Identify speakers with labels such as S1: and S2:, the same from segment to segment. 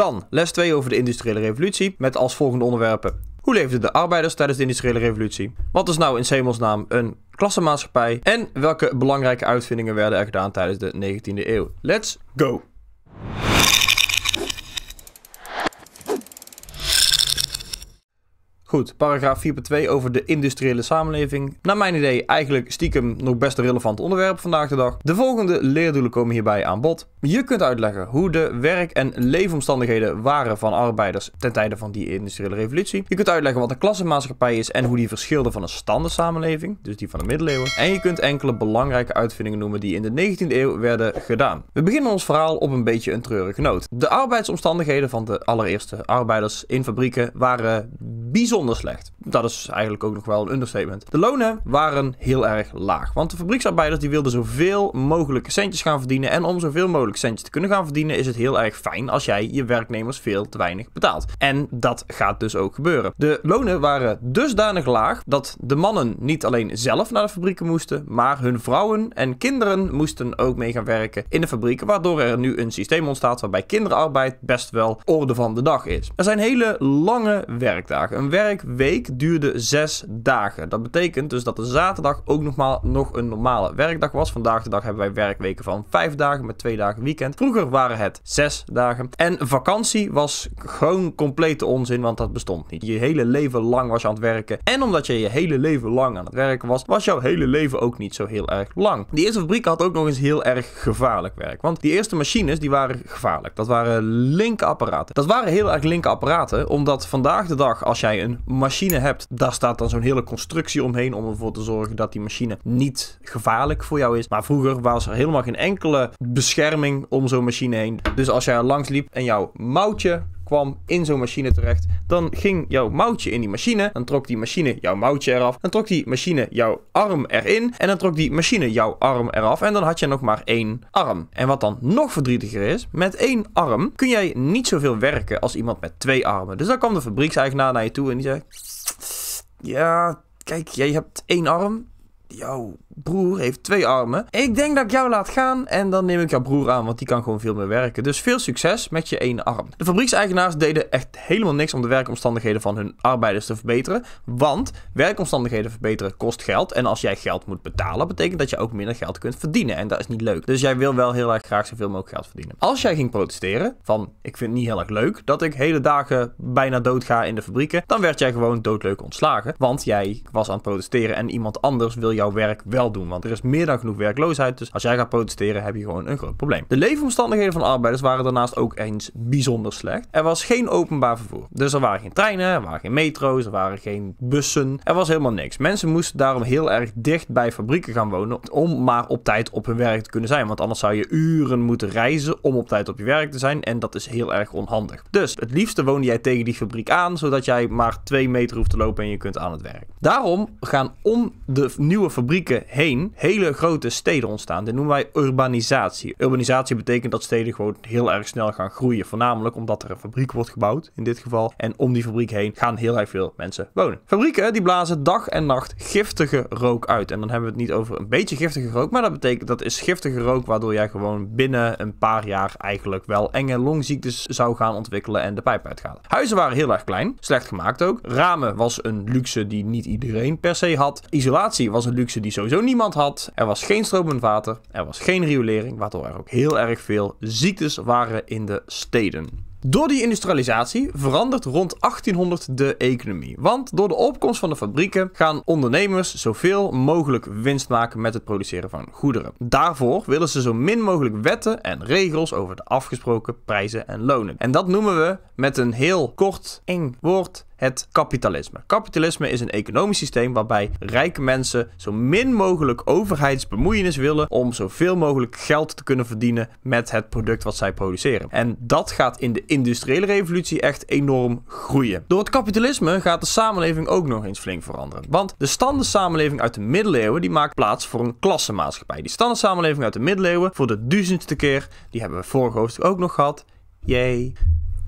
S1: Dan les 2 over de industriële revolutie met als volgende onderwerpen. Hoe leefden de arbeiders tijdens de industriële revolutie? Wat is nou in Semels naam een klassenmaatschappij? En welke belangrijke uitvindingen werden er gedaan tijdens de 19e eeuw? Let's go! Goed, paragraaf 4.2 over de industriële samenleving. Naar mijn idee eigenlijk stiekem nog best een relevant onderwerp vandaag de dag. De volgende leerdoelen komen hierbij aan bod. Je kunt uitleggen hoe de werk- en leefomstandigheden waren van arbeiders ten tijde van die industriële revolutie. Je kunt uitleggen wat een klassenmaatschappij is en hoe die verschilde van een standensamenleving, dus die van de middeleeuwen. En je kunt enkele belangrijke uitvindingen noemen die in de 19e eeuw werden gedaan. We beginnen ons verhaal op een beetje een treurige noot. De arbeidsomstandigheden van de allereerste arbeiders in fabrieken waren bijzonder slecht. Dat is eigenlijk ook nog wel een understatement. De lonen waren heel erg laag. Want de fabrieksarbeiders die wilden zoveel mogelijk centjes gaan verdienen. En om zoveel mogelijk centjes te kunnen gaan verdienen, is het heel erg fijn als jij je werknemers veel te weinig betaalt. En dat gaat dus ook gebeuren. De lonen waren dusdanig laag dat de mannen niet alleen zelf naar de fabrieken moesten, maar hun vrouwen en kinderen moesten ook mee gaan werken in de fabrieken. Waardoor er nu een systeem ontstaat waarbij kinderarbeid best wel orde van de dag is. Er zijn hele lange werkdagen. Een werkweek duurde zes dagen. Dat betekent dus dat de zaterdag ook nogmaal nog een normale werkdag was. Vandaag de dag hebben wij werkweken van vijf dagen met twee dagen weekend. Vroeger waren het zes dagen. En vakantie was gewoon complete onzin, want dat bestond niet. Je hele leven lang was je aan het werken. En omdat je je hele leven lang aan het werken was, was jouw hele leven ook niet zo heel erg lang. Die eerste fabriek had ook nog eens heel erg gevaarlijk werk. Want die eerste machines, die waren gevaarlijk. Dat waren linkapparaten. Dat waren heel erg linkapparaten, omdat vandaag de dag, als jij een machine hebt. Daar staat dan zo'n hele constructie omheen om ervoor te zorgen dat die machine niet gevaarlijk voor jou is. Maar vroeger was er helemaal geen enkele bescherming om zo'n machine heen. Dus als jij langs liep en jouw moutje kwam in zo'n machine terecht, dan ging jouw mouwtje in die machine. Dan trok die machine jouw mouwtje eraf. Dan trok die machine jouw arm erin. En dan trok die machine jouw arm eraf. En dan had je nog maar één arm. En wat dan nog verdrietiger is, met één arm kun jij niet zoveel werken als iemand met twee armen. Dus dan kwam de fabriekseigenaar naar je toe en die zei: Ja, kijk, jij hebt één arm. Jouw broer heeft twee armen. Ik denk dat ik jou laat gaan en dan neem ik jouw broer aan, want die kan gewoon veel meer werken. Dus veel succes met je ene arm. De fabriekseigenaars deden echt helemaal niks om de werkomstandigheden van hun arbeiders te verbeteren, want werkomstandigheden verbeteren kost geld en als jij geld moet betalen, betekent dat je ook minder geld kunt verdienen en dat is niet leuk. Dus jij wil wel heel erg graag zoveel mogelijk geld verdienen. Als jij ging protesteren van ik vind het niet heel erg leuk dat ik hele dagen bijna dood ga in de fabrieken, dan werd jij gewoon doodleuk ontslagen, want jij was aan het protesteren en iemand anders wil jouw werk wel doen, want er is meer dan genoeg werkloosheid. Dus als jij gaat protesteren, heb je gewoon een groot probleem. De leefomstandigheden van arbeiders waren daarnaast ook eens bijzonder slecht. Er was geen openbaar vervoer. Dus er waren geen treinen, er waren geen metro's, er waren geen bussen. Er was helemaal niks. Mensen moesten daarom heel erg dicht bij fabrieken gaan wonen om maar op tijd op hun werk te kunnen zijn. Want anders zou je uren moeten reizen om op tijd op je werk te zijn en dat is heel erg onhandig. Dus het liefste woonde jij tegen die fabriek aan, zodat jij maar twee meter hoeft te lopen en je kunt aan het werk. Daarom gaan om de nieuwe fabrieken heen hele grote steden ontstaan. Dit noemen wij urbanisatie. Urbanisatie betekent dat steden gewoon heel erg snel gaan groeien. Voornamelijk omdat er een fabriek wordt gebouwd, in dit geval. En om die fabriek heen gaan heel erg veel mensen wonen. Fabrieken die blazen dag en nacht giftige rook uit. En dan hebben we het niet over een beetje giftige rook, maar dat betekent dat is giftige rook waardoor jij gewoon binnen een paar jaar eigenlijk wel enge longziektes zou gaan ontwikkelen en de pijp uitgaan. Huizen waren heel erg klein, slecht gemaakt ook. Ramen was een luxe die niet iedereen per se had. Isolatie was een luxe die sowieso niemand had. Er was geen stromend water, er was geen riolering, waardoor er ook heel erg veel ziektes waren in de steden. Door die industrialisatie verandert rond 1800 de economie. Want door de opkomst van de fabrieken gaan ondernemers zoveel mogelijk winst maken met het produceren van goederen. Daarvoor willen ze zo min mogelijk wetten en regels over de afgesproken prijzen en lonen. En dat noemen we met een heel kort, eng woord het kapitalisme. Kapitalisme is een economisch systeem waarbij rijke mensen zo min mogelijk overheidsbemoeienis willen om zoveel mogelijk geld te kunnen verdienen met het product wat zij produceren. En dat gaat in de industriële revolutie echt enorm groeien. Door het kapitalisme gaat de samenleving ook nog eens flink veranderen. Want de standensamenleving uit de middeleeuwen die maakt plaats voor een klassenmaatschappij. Die standensamenleving uit de middeleeuwen voor de duizendste keer, die hebben we vorige hoofdstuk ook nog gehad. Yay.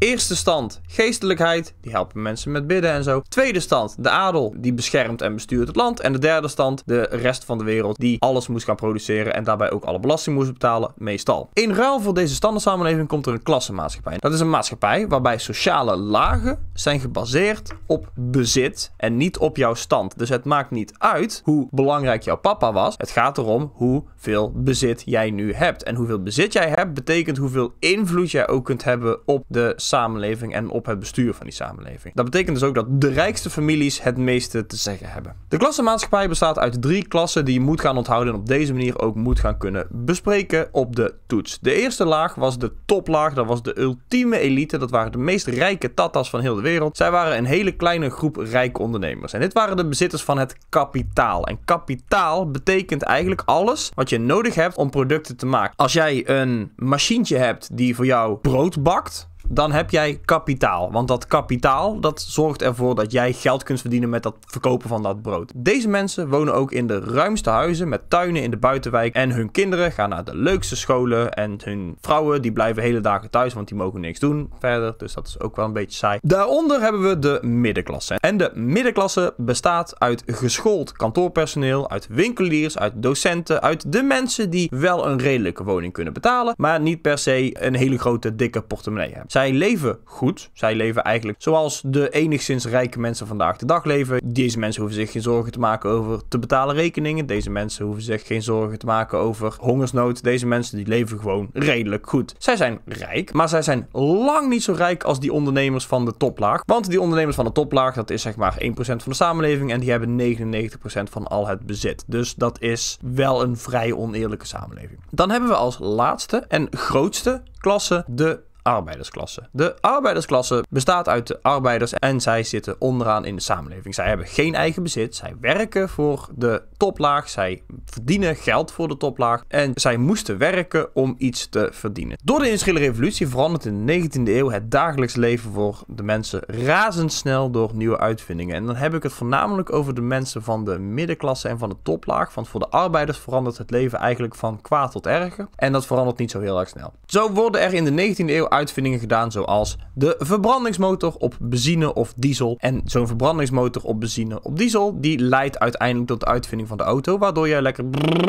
S1: Eerste stand, geestelijkheid, die helpen mensen met bidden en zo. Tweede stand, de adel, die beschermt en bestuurt het land. En de derde stand, de rest van de wereld, die alles moest gaan produceren en daarbij ook alle belasting moest betalen, meestal. In ruil voor deze standensamenleving komt er een klassenmaatschappij. Dat is een maatschappij waarbij sociale lagen zijn gebaseerd op bezit en niet op jouw stand. Dus het maakt niet uit hoe belangrijk jouw papa was. Het gaat erom hoeveel bezit jij nu hebt. En hoeveel bezit jij hebt betekent hoeveel invloed jij ook kunt hebben op de samenleving en op het bestuur van die samenleving. Dat betekent dus ook dat de rijkste families het meeste te zeggen hebben. De klassenmaatschappij bestaat uit drie klassen die je moet gaan onthouden en op deze manier ook moet gaan kunnen bespreken op de toets. De eerste laag was de toplaag, dat was de ultieme elite, dat waren de meest rijke tatas van heel de wereld wereld. Zij waren een hele kleine groep rijke ondernemers. En dit waren de bezitters van het kapitaal. En kapitaal betekent eigenlijk alles wat je nodig hebt om producten te maken. Als jij een machientje hebt die voor jou brood bakt, dan heb jij kapitaal. Want dat kapitaal, dat zorgt ervoor dat jij geld kunt verdienen met dat verkopen van dat brood. Deze mensen wonen ook in de ruimste huizen met tuinen in de buitenwijk. En hun kinderen gaan naar de leukste scholen. En hun vrouwen, die blijven hele dagen thuis, want die mogen niks doen verder. Dus dat is ook wel een beetje saai. Daaronder hebben we de middenklasse. En de middenklasse bestaat uit geschoold kantoorpersoneel, uit winkeliers, uit docenten, uit de mensen die wel een redelijke woning kunnen betalen, maar niet per se een hele grote dikke portemonnee hebben. Zij leven goed. Zij leven eigenlijk zoals de enigszins rijke mensen vandaag de dag leven. Deze mensen hoeven zich geen zorgen te maken over te betalen rekeningen. Deze mensen hoeven zich geen zorgen te maken over hongersnood. Deze mensen die leven gewoon redelijk goed. Zij zijn rijk, maar zij zijn lang niet zo rijk als die ondernemers van de toplaag. Want die ondernemers van de toplaag, dat is zeg maar 1% van de samenleving en die hebben 99% van al het bezit. Dus dat is wel een vrij oneerlijke samenleving. Dan hebben we als laatste en grootste klasse de arbeidersklasse. De arbeidersklasse bestaat uit de arbeiders en zij zitten onderaan in de samenleving. Zij hebben geen eigen bezit, zij werken voor de toplaag, zij verdienen geld voor de toplaag en zij moesten werken om iets te verdienen. Door de industriële revolutie verandert in de 19e eeuw het dagelijks leven voor de mensen razendsnel door nieuwe uitvindingen. En dan heb ik het voornamelijk over de mensen van de middenklasse en van de toplaag, want voor de arbeiders verandert het leven eigenlijk van kwaad tot erger en dat verandert niet zo heel erg snel. Zo worden er in de 19e eeuw uitvindingen gedaan zoals de verbrandingsmotor op benzine of diesel. En zo'n verbrandingsmotor op benzine op diesel, die leidt uiteindelijk tot de uitvinding van de auto, waardoor je lekker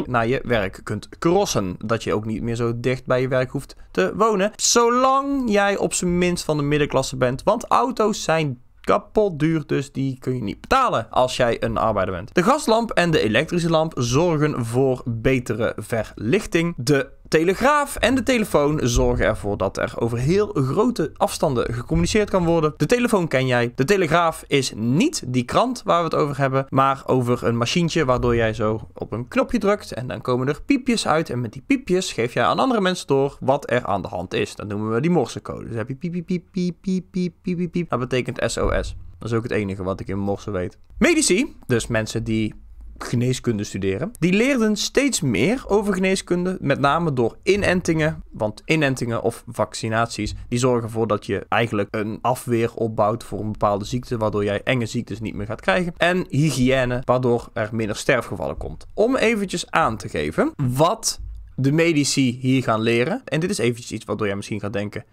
S1: naar je werk kunt crossen. Dat je ook niet meer zo dicht bij je werk hoeft te wonen, zolang jij op zijn minst van de middenklasse bent, want auto's zijn kapot duur, dus die kun je niet betalen als jij een arbeider bent. De gaslamp en de elektrische lamp zorgen voor betere verlichting. De Telegraaf en de telefoon zorgen ervoor dat er over heel grote afstanden gecommuniceerd kan worden. De telefoon ken jij. De Telegraaf is niet die krant waar we het over hebben, maar over een machientje waardoor jij zo op een knopje drukt en dan komen er piepjes uit en met die piepjes geef jij aan andere mensen door wat er aan de hand is. Dat noemen we die morsecode. Dus heb je piep piep piep piep piep piep piep piep. Dat betekent SOS. Dat is ook het enige wat ik in morsen weet. Medici, dus mensen die geneeskunde studeren. Die leerden steeds meer over geneeskunde, met name door inentingen. Want inentingen of vaccinaties, die zorgen ervoor dat je eigenlijk een afweer opbouwt voor een bepaalde ziekte, waardoor jij enge ziektes niet meer gaat krijgen. En hygiëne, waardoor er minder sterfgevallen komt. Om eventjes aan te geven wat de medici hier gaan leren. En dit is eventjes iets waardoor jij misschien gaat denken...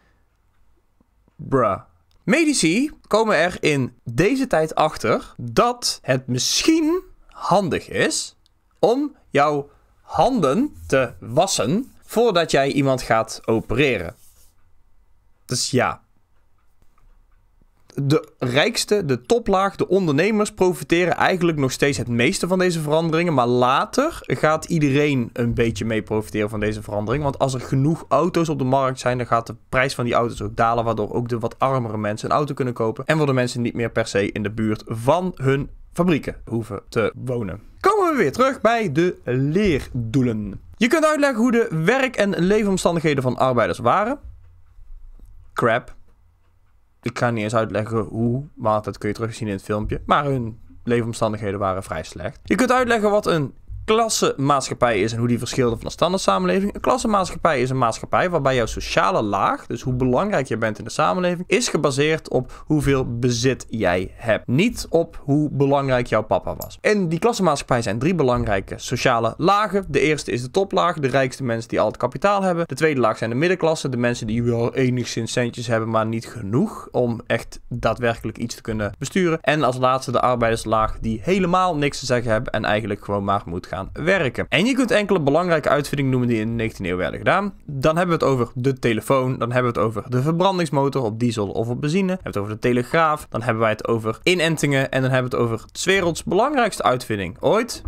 S1: Bruh. Medici komen er in deze tijd achter dat het misschien handig is om jouw handen te wassen voordat jij iemand gaat opereren. Dus ja. De rijkste, de toplaag, de ondernemers profiteren eigenlijk nog steeds het meeste van deze veranderingen. Maar later gaat iedereen een beetje mee profiteren van deze verandering. Want als er genoeg auto's op de markt zijn, dan gaat de prijs van die auto's ook dalen. Waardoor ook de wat armere mensen een auto kunnen kopen. En worden mensen niet meer per se in de buurt van hun fabrieken hoeven te wonen. Komen we weer terug bij de leerdoelen. Je kunt uitleggen hoe de werk- en leefomstandigheden van arbeiders waren. Crap. Ik ga niet eens uitleggen hoe, maar dat kun je terugzien in het filmpje. Maar hun leefomstandigheden waren vrij slecht. Je kunt uitleggen wat een klassenmaatschappij is en hoe die verschilde van de standaard samenleving. Een klassenmaatschappij is een maatschappij waarbij jouw sociale laag, dus hoe belangrijk je bent in de samenleving, is gebaseerd op hoeveel bezit jij hebt. Niet op hoe belangrijk jouw papa was. In die klassenmaatschappij zijn drie belangrijke sociale lagen. De eerste is de toplaag, de rijkste mensen die al het kapitaal hebben. De tweede laag zijn de middenklasse, de mensen die wel enigszins centjes hebben, maar niet genoeg om echt daadwerkelijk iets te kunnen besturen. En als laatste de arbeiderslaag die helemaal niks te zeggen hebben en eigenlijk gewoon maar moet gaan werken. En je kunt enkele belangrijke uitvindingen noemen die in de 19e eeuw werden gedaan. Dan hebben we het over de telefoon, dan hebben we het over de verbrandingsmotor op diesel of op benzine, dan hebben we het over de telegraaf, dan hebben wij het over inentingen en dan hebben we het over het werelds belangrijkste uitvinding ooit.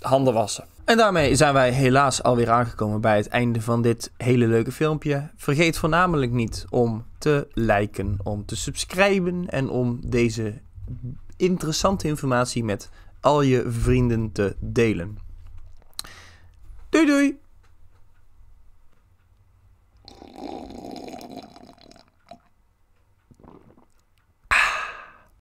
S1: Handen wassen. En daarmee zijn wij helaas alweer aangekomen bij het einde van dit hele leuke filmpje. Vergeet voornamelijk niet om te liken, om te subscriben en om deze interessante informatie met al je vrienden te delen. Doei doei!